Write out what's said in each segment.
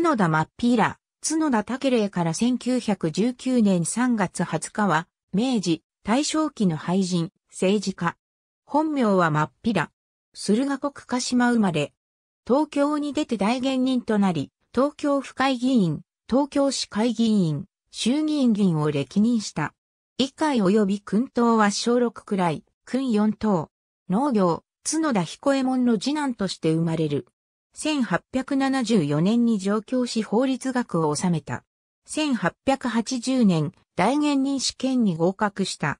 角田マッピーら、角田竹霊から1919年3月20日は、明治、大正期の俳人、政治家。本名はマッピラ。駿河国鹿島生まれ。東京に出て大芸人となり、東京府会議員、東京市会議員、衆議院議員を歴任した。議会及び君党は小6くらい、君4等。農業、角田彦右衛門の次男として生まれる。1874年に上京し法律学を収めた。1880年、大元任試験に合格した。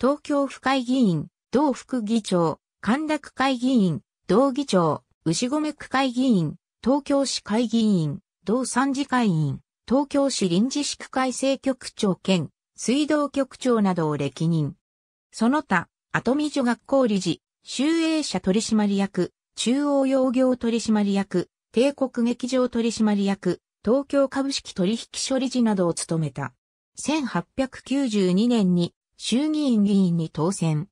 東京府会議員、同副議長、神田区会議員、同議長、牛込区会議員、東京市会議員、同参事会員、東京市臨時市区会政局長兼、水道局長などを歴任。その他、後見女学校理事、集英社取締役、中央洋業取締役、帝国劇場取締役、東京株式取引処理事などを務めた。1892年に衆議院議員に当選。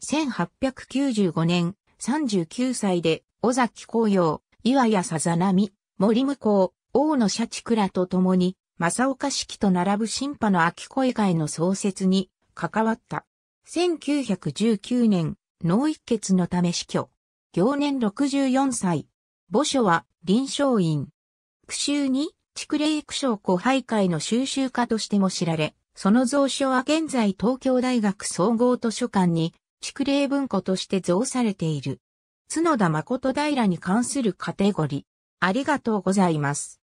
1895年、39歳で、尾崎紅葉、岩屋さざなみ、森向こう、大野社地倉と共に、正岡式と並ぶ新派の秋恋会の創設に関わった。1919年、脳一血のため死去。行年64歳。墓所は臨床院。区州に、畜霊区省古廃会の収集家としても知られ、その蔵書は現在東京大学総合図書館に、畜霊文庫として蔵されている。角田誠平に関するカテゴリー。ありがとうございます。